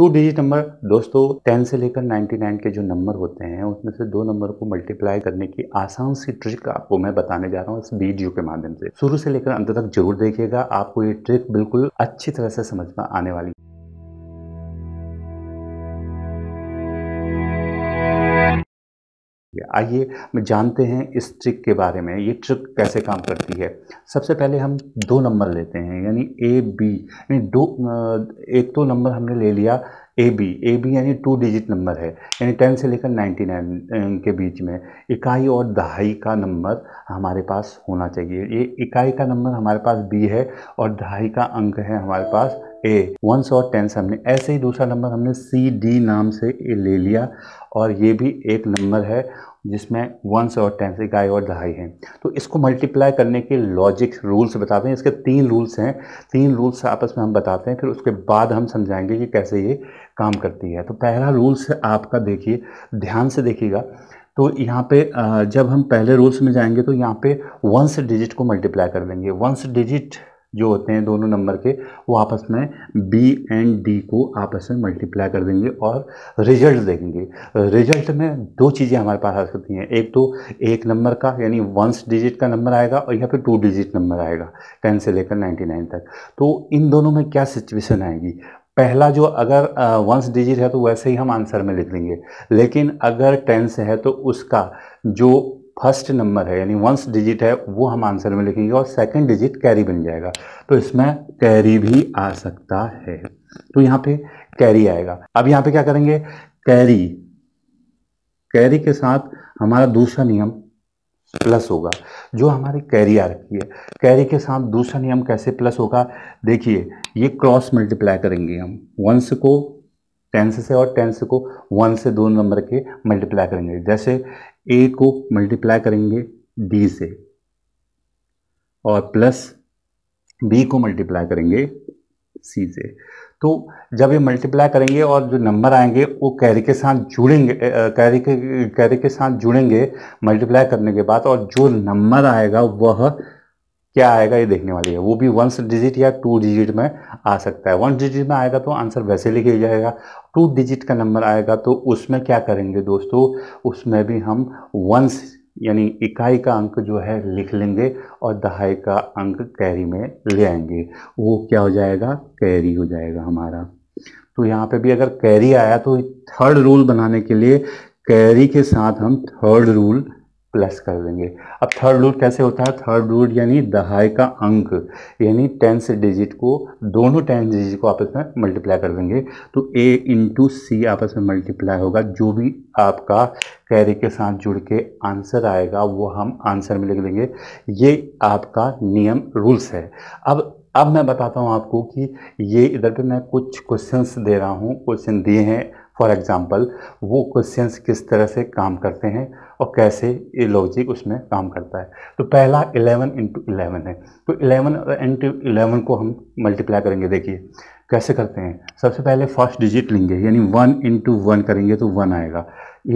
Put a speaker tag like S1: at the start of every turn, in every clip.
S1: to digit number दोस्तों ten से लेकर नाइन्टी नाइन के जो नंबर होते हैं उसमें से दो नंबर को मल्टीप्लाई करने की आसान सी ट्रिक आपको मैं बताने जा रहा हूँ इस वीडियो के माध्यम से शुरू से लेकर अंत तक जरूर देखिएगा आपको ये ट्रिक बिल्कुल अच्छी तरह से समझ में आने वाली है आइए हम जानते हैं इस ट्रिक के बारे में ये ट्रिक कैसे काम करती है सबसे पहले हम दो नंबर लेते हैं यानी ए बी यानी दो एक तो नंबर हमने ले लिया ए बी ए बी यानी टू डिजिट नंबर है यानी टेन से लेकर नाइन्टी नाइन अं, के बीच में इकाई और दहाई का नंबर हमारे पास होना चाहिए ये इकाई का नंबर हमारे पास बी है और दहाई का अंक है हमारे पास ए वंस और टेंस हमने ऐसे ही दूसरा नंबर हमने सी डी नाम से ले लिया और ये भी एक नंबर है जिसमें वंस और टेंस इकाई और दहाई है तो इसको मल्टीप्लाई करने के लॉजिक रूल्स बताते हैं इसके तीन रूल्स हैं तीन रूल्स आपस में हम बताते हैं फिर उसके बाद हम समझाएंगे कि कैसे ये काम करती है तो पहला रूल्स आपका देखिए ध्यान से देखिएगा तो यहाँ पे जब हम पहले रूल्स में जाएंगे तो यहाँ पे वंस डिजिट को मल्टीप्लाई कर देंगे वंस डिजिट जो होते हैं दोनों नंबर के वो आपस में बी एंड डी को आपस में मल्टीप्लाई कर देंगे और रिजल्ट देखेंगे रिजल्ट में दो चीज़ें हमारे पास आ सकती हैं एक तो एक नंबर का यानी वंस डिजिट का नंबर आएगा और या फिर टू डिजिट नंबर आएगा टेन से लेकर नाइन्टी नाइन तक तो इन दोनों में क्या सिचुएशन आएगी पहला जो अगर वंस डिजिट है तो वैसे ही हम आंसर में लिख लेंगे लेकिन अगर टेन से है तो उसका जो फर्स्ट नंबर है यानी वंस डिजिट है वो हम आंसर में लिखेंगे और सेकंड डिजिट कैरी बन जाएगा तो इसमें कैरी भी आ सकता है तो यहाँ पे कैरी आएगा अब यहाँ पे क्या करेंगे कैरी कैरी के साथ हमारा दूसरा नियम प्लस होगा जो हमारी कैरी आ रखी है कैरी के साथ दूसरा नियम कैसे प्लस होगा देखिए ये क्रॉस मल्टीप्लाई करेंगे हम वंस को टेंस से और टेंस को वन से दो नंबर के मल्टीप्लाई करेंगे जैसे ए को मल्टीप्लाई करेंगे डी से और प्लस बी को मल्टीप्लाई करेंगे सी से तो जब ये मल्टीप्लाई करेंगे और जो नंबर आएंगे वो कैरी के साथ जुड़ेंगे कैरी के कैरी के साथ जुड़ेंगे मल्टीप्लाई करने के बाद और जो नंबर आएगा वह क्या आएगा ये देखने वाली है वो भी वंस डिजिट या टू डिजिट में आ सकता है वन डिजिट में आएगा तो आंसर वैसे लिखे जाएगा टू डिजिट का नंबर आएगा तो उसमें क्या करेंगे दोस्तों उसमें भी हम वंस यानी इकाई का अंक जो है लिख लेंगे और दहाई का अंक कैरी में ले आएंगे वो क्या हो जाएगा कैरी हो जाएगा हमारा तो यहाँ पे भी अगर कैरी आया तो थर्ड रूल बनाने के लिए कैरी के साथ हम थर्ड रूल प्लस कर देंगे अब थर्ड रूट कैसे होता है थर्ड रूट यानी दहाई का अंक यानी टेंथ डिजिट को दोनों टेंथ डिजिट को आपस में मल्टीप्लाई कर देंगे तो ए इंटू सी आपस में मल्टीप्लाई होगा जो भी आपका कैरी के साथ जुड़ के आंसर आएगा वो हम आंसर में लिख देंगे ये आपका नियम रूल्स है अब अब मैं बताता हूँ आपको कि ये इधर पर मैं कुछ क्वेश्चन दे रहा हूँ क्वेश्चन दिए हैं फॉर एग्ज़ाम्पल वो क्वेश्चन किस तरह से काम करते हैं और कैसे ये लॉजिक उसमें काम करता है तो पहला इलेवन इंटू इलेवन है तो इलेवन इंटू इलेवन को हम मल्टीप्लाई करेंगे देखिए कैसे करते हैं सबसे पहले फर्स्ट डिजिट लेंगे यानी वन इंटू वन करेंगे तो वन आएगा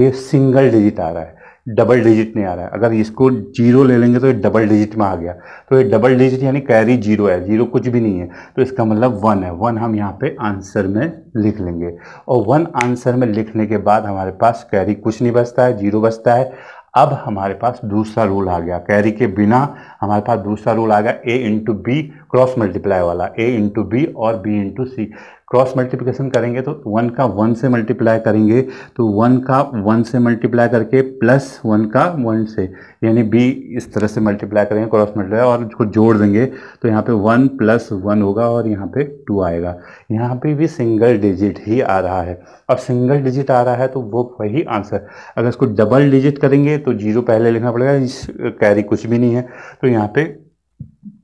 S1: ये सिंगल डिजिट आ रहा है डबल डिजिट नहीं आ रहा है अगर इसको जीरो ले लेंगे तो ये डबल डिजिट में आ गया तो ये डबल डिजिट यानी कैरी जीरो है जीरो कुछ भी नहीं है तो इसका मतलब वन है वन हम यहाँ पे आंसर में लिख लेंगे और वन आंसर में लिखने के बाद हमारे पास कैरी कुछ नहीं बचता है जीरो बचता है अब हमारे पास दूसरा रूल आ गया कैरी के बिना हमारे पास दूसरा रूल आ गया A into B cross multiply वाला ए इंटू बी और B into C cross multiplication करेंगे तो वन का वन से मल्टीप्लाई करेंगे तो वन का वन से मल्टीप्लाई करके प्लस वन का वन से यानी बी इस तरह से मल्टीप्लाई करेंगे क्रॉस मल्टीप्लाई और उसको जोड़ देंगे तो यहाँ पे वन प्लस वन होगा और यहाँ पे टू आएगा यहाँ पे भी सिंगल डिजिट ही आ रहा है अब सिंगल डिजिट आ रहा है तो वो वही आंसर अगर इसको डबल डिजिट करेंगे तो जीरो पहले लिखना पड़ेगा इस कैरी कुछ भी नहीं है तो यहाँ पर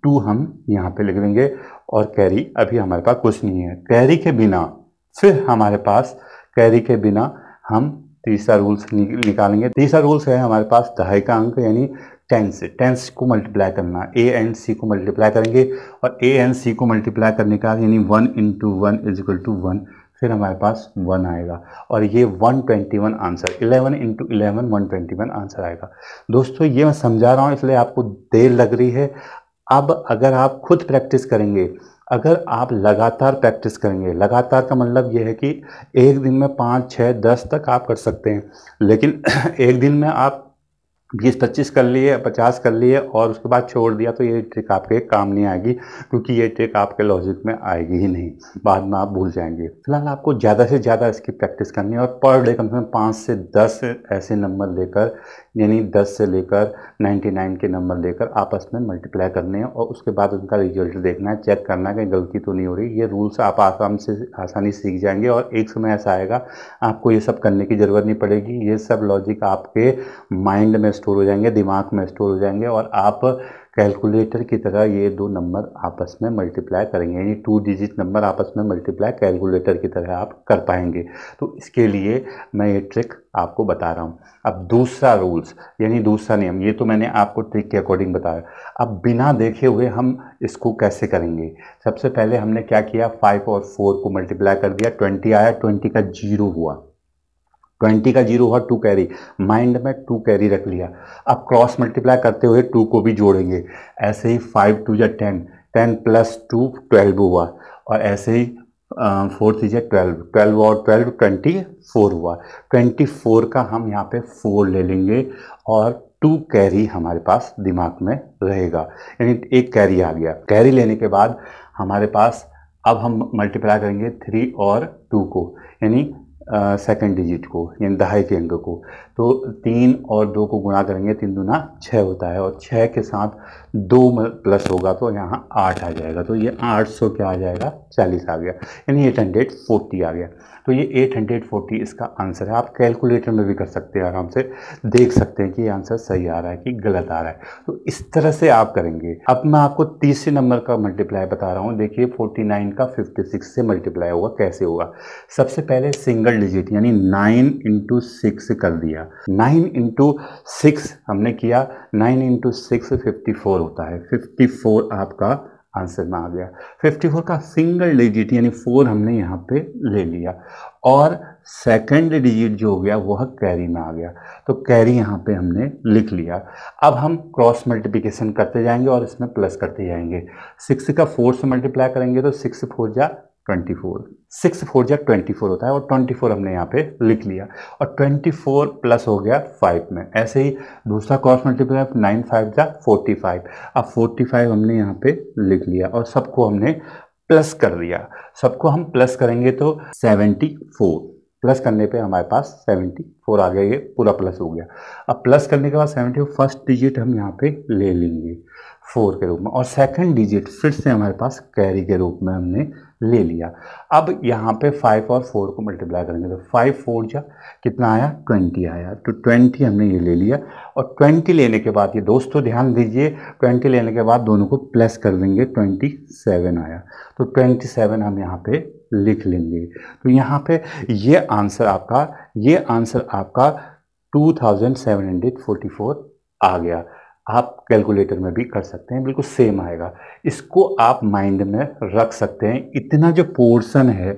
S1: टू हम यहाँ पे लिख देंगे और कैरी अभी हमारे पास कुछ नहीं है कैरी के बिना फिर हमारे पास कैरी के बिना हम तीसरा रूल्स निकालेंगे तीसरा रूल्स है हमारे पास दहाई का अंक यानी टेंस टेंस को मल्टीप्लाई करना ए एंड सी को मल्टीप्लाई करेंगे और ए एंड सी को मल्टीप्लाई करने का यानी one into one is equal to one फिर हमारे पास वन आएगा और ये one twenty one answer eleven into eleven one twenty one answer आएगा दोस्तों ये मैं समझा रहा हूँ इसलिए आपको देर लग रही है अब अगर आप खुद प्रैक्टिस करेंगे अगर आप लगातार प्रैक्टिस करेंगे लगातार का मतलब यह है कि एक दिन में पाँच छः दस तक आप कर सकते हैं लेकिन एक दिन में आप बीस पच्चीस कर लिए पचास कर लिए और उसके बाद छोड़ दिया तो ये ट्रिक आपके काम नहीं आएगी क्योंकि ये ट्रिक आपके लॉजिक में आएगी ही नहीं बाद में आप भूल जाएंगे फिलहाल आपको ज़्यादा से ज़्यादा इसकी प्रैक्टिस करनी है और पर डे कम से कम पाँच से दस ऐसे नंबर लेकर यानी 10 से लेकर 99 के नंबर लेकर आपस में मल्टीप्लाई करने हैं और उसके बाद उनका रिजल्ट देखना है चेक करना है कि गलती तो नहीं हो रही ये रूल्स आप आसाम से आसानी से सीख जाएंगे और एक समय ऐसा आएगा आपको ये सब करने की ज़रूरत नहीं पड़ेगी ये सब लॉजिक आपके माइंड में स्टोर हो जाएंगे दिमाग में स्टोर हो जाएंगे और आप कैलकुलेटर की तरह ये दो नंबर आपस में मल्टीप्लाई करेंगे यानी टू डिजिट नंबर आपस में मल्टीप्लाई कैलकुलेटर की तरह आप कर पाएंगे तो इसके लिए मैं ये ट्रिक आपको बता रहा हूँ अब दूसरा रूल्स यानी दूसरा नियम ये तो मैंने आपको ट्रिक के अकॉर्डिंग बताया अब बिना देखे हुए हम इसको कैसे करेंगे सबसे पहले हमने क्या किया फाइव और फोर को मल्टीप्लाई कर दिया ट्वेंटी आया ट्वेंटी का जीरो हुआ ट्वेंटी का जीरो हुआ टू कैरी माइंड में टू कैरी रख लिया अब क्रॉस मल्टीप्लाई करते हुए टू को भी जोड़ेंगे ऐसे ही फाइव टू या ten ten plus two twelve हुआ और ऐसे ही फोर थ्री या ट्वेल्व ट्वेल्व और ट्वेल्व ट्वेंटी फोर हुआ ट्वेंटी फोर का हम यहाँ पे फोर ले लेंगे और टू कैरी हमारे पास दिमाग में रहेगा यानी एक कैरी आ गया कैरी लेने के बाद हमारे पास अब हम मल्टीप्लाई करेंगे थ्री और टू को यानी सेकेंड डिजिट को यानी दहाई के अंक को तो तीन और दो को गुणा करेंगे तीन दुना छः होता है और छः के साथ दो प्लस होगा तो यहाँ आठ आ जाएगा तो ये आठ सौ क्या आ जाएगा चालीस आ गया यानी एट हंड्रेड फोर्टी आ गया तो ये एट हंड्रेड फोर्टी इसका आंसर है आप कैलकुलेटर में भी कर सकते हैं आराम से देख सकते हैं कि आंसर सही आ रहा है कि गलत आ रहा है तो इस तरह से आप करेंगे अब मैं आपको तीसरे नंबर का मल्टीप्लाई बता रहा हूँ देखिए फोर्टी नाइन का फिफ्टी सिक्स से मल्टीप्लाई होगा कैसे होगा सबसे पहले सिंगल डिजिट यानी नाइन इंटू सिक्स कर दिया नाइन इंटू सिक्स हमने किया nine into six fifty four होता है फिफ्टी फोर आपका आंसर में आ गया फोर का सिंगल डिजिट यानी फोर हमने यहाँ पे ले लिया और सेकंड डिजिट जो हो गया वह कैरी में आ गया तो कैरी यहाँ पे हमने लिख लिया अब हम क्रॉस मल्टीप्लिकेशन करते जाएंगे और इसमें प्लस करते जाएंगे सिक्स का फोर से मल्टीप्लाई करेंगे तो सिक्स फोर जा ट्वेंटी फोर सिक्स फोर जै ट्वेंटी फोर होता है और ट्वेंटी फोर हमने यहाँ पे लिख लिया और ट्वेंटी फोर प्लस हो गया फाइव में ऐसे ही दूसरा क्रॉस है नाइन फाइव जा फोर्टी फाइव अब फोर्टी फाइव हमने यहाँ पे लिख लिया और सबको हमने प्लस कर दिया सबको हम प्लस करेंगे तो सेवेंटी फोर प्लस करने पे हमारे पास सेवेंटी फोर आ गया ये पूरा प्लस हो गया अब प्लस करने के बाद सेवेंटी फर्स्ट डिजिट हम यहाँ पे ले लेंगे फोर के रूप में और सेकंड डिजिट फिर से हमारे पास कैरी के रूप में हमने ले लिया अब यहाँ पे फाइव और फोर को मल्टीप्लाई करेंगे तो फाइव फोर जा कितना आया ट्वेंटी आया तो ट्वेंटी हमने ये ले लिया और ट्वेंटी लेने के बाद ये दोस्तों ध्यान दीजिए ट्वेंटी लेने के बाद दोनों को प्लस कर देंगे ट्वेंटी सेवन आया तो ट्वेंटी सेवन हम यहाँ पर लिख लेंगे तो यहाँ पर ये आंसर आपका ये आंसर आपका two thousand seven hundred forty four आ गया आप कैलकुलेटर में भी कर सकते हैं बिल्कुल सेम आएगा इसको आप माइंड में रख सकते हैं इतना जो पोर्शन है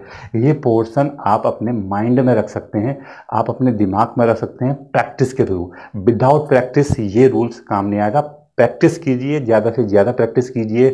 S1: ये पोर्शन आप अपने माइंड में रख सकते हैं आप अपने दिमाग में रख सकते हैं प्रैक्टिस के थ्रू विदाउट प्रैक्टिस ये रूल्स काम नहीं आएगा प्रैक्टिस कीजिए ज़्यादा से ज़्यादा प्रैक्टिस कीजिए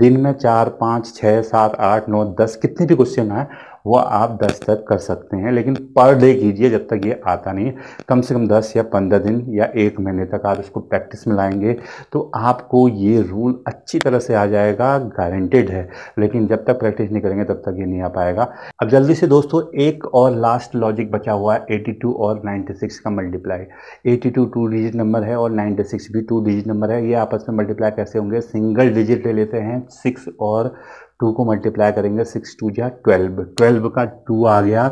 S1: दिन में चार पाँच छः सात आठ नौ दस कितने भी क्वेश्चन आए वह आप दस तक कर सकते हैं लेकिन पर डे कीजिए जब तक ये आता नहीं कम से कम दस या पंद्रह दिन या एक महीने तक आप इसको प्रैक्टिस में लाएंगे तो आपको ये रूल अच्छी तरह से आ जाएगा गारंटेड है लेकिन जब तक प्रैक्टिस नहीं करेंगे तब तक ये नहीं आ पाएगा अब जल्दी से दोस्तों एक और लास्ट लॉजिक बचा हुआ है एटी और नाइन्टी का multiply eighty two digit number है और नाइन्टी भी टू डिजिट नंबर है ये आपस में मल्टीप्लाई कैसे होंगे सिंगल डिजिट ले लेते हैं सिक्स और टू को मल्टीप्लाई करेंगे सिक्स टू या ट्वेल्व ट्वेल्व का टू आ गया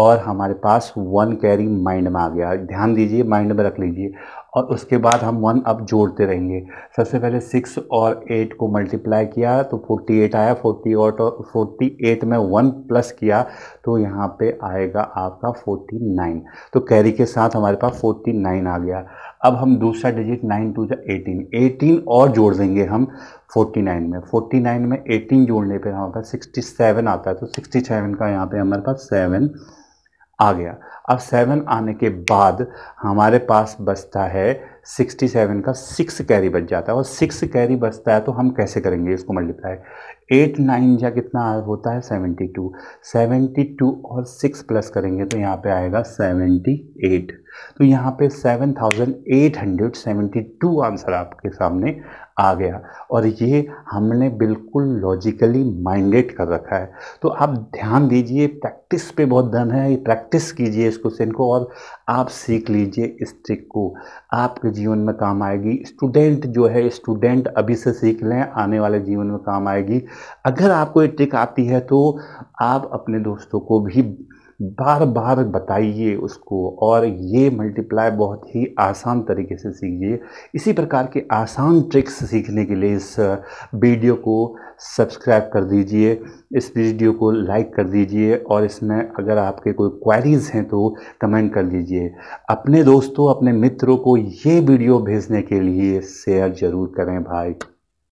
S1: और हमारे पास वन कैरी माइंड में आ गया ध्यान दीजिए माइंड में रख लीजिए और उसके बाद हम वन अप जोड़ते रहेंगे सबसे पहले सिक्स और एट को मल्टीप्लाई किया तो फोर्टी एट आया फोर्टी और फोर्टी एट में वन प्लस किया तो यहाँ पे आएगा आपका फोर्टी नाइन तो कैरी के साथ हमारे पास फोर्टी नाइन आ गया अब हम दूसरा डिजिट नाइन टू जो एटीन एटीन और जोड़ देंगे हम फोर्टी नाइन में फोर्टी नाइन में एटीन जोड़ने पर हमारे पास सिक्सटी सेवन आता है तो सिक्सटी सेवन का यहाँ पर हमारे पास सेवन आ गया अब सेवन आने के बाद हमारे पास बचता है सिक्सटी सेवन का सिक्स कैरी बच जाता है और सिक्स कैरी बचता है तो हम कैसे करेंगे इसको मल्टीप्लाई एट नाइन या कितना होता है सेवेंटी टू सेवेंटी टू और सिक्स प्लस करेंगे तो यहाँ पे आएगा सेवेंटी एट तो यहाँ पे seven thousand eight hundred seventy two answer आपके सामने आ गया और ये हमने बिल्कुल लॉजिकली माइंडेड कर रखा है तो आप ध्यान दीजिए प्रैक्टिस पे बहुत धन है ये प्रैक्टिस कीजिए इस क्वेश्चन को और आप सीख लीजिए इस ट्रिक को आपके जीवन में काम आएगी स्टूडेंट जो है स्टूडेंट अभी से सीख लें आने वाले जीवन में काम आएगी अगर आपको ये ट्रिक आती है तो आप अपने दोस्तों को भी बार बार बताइए उसको और ये मल्टीप्लाई बहुत ही आसान तरीके से सीखिए इसी प्रकार के आसान ट्रिक्स सीखने के लिए इस वीडियो को सब्सक्राइब कर दीजिए इस वीडियो को लाइक कर दीजिए और इसमें अगर आपके कोई क्वेरीज़ हैं तो कमेंट कर दीजिए अपने दोस्तों अपने मित्रों को ये वीडियो भेजने के लिए शेयर ज़रूर करें भाई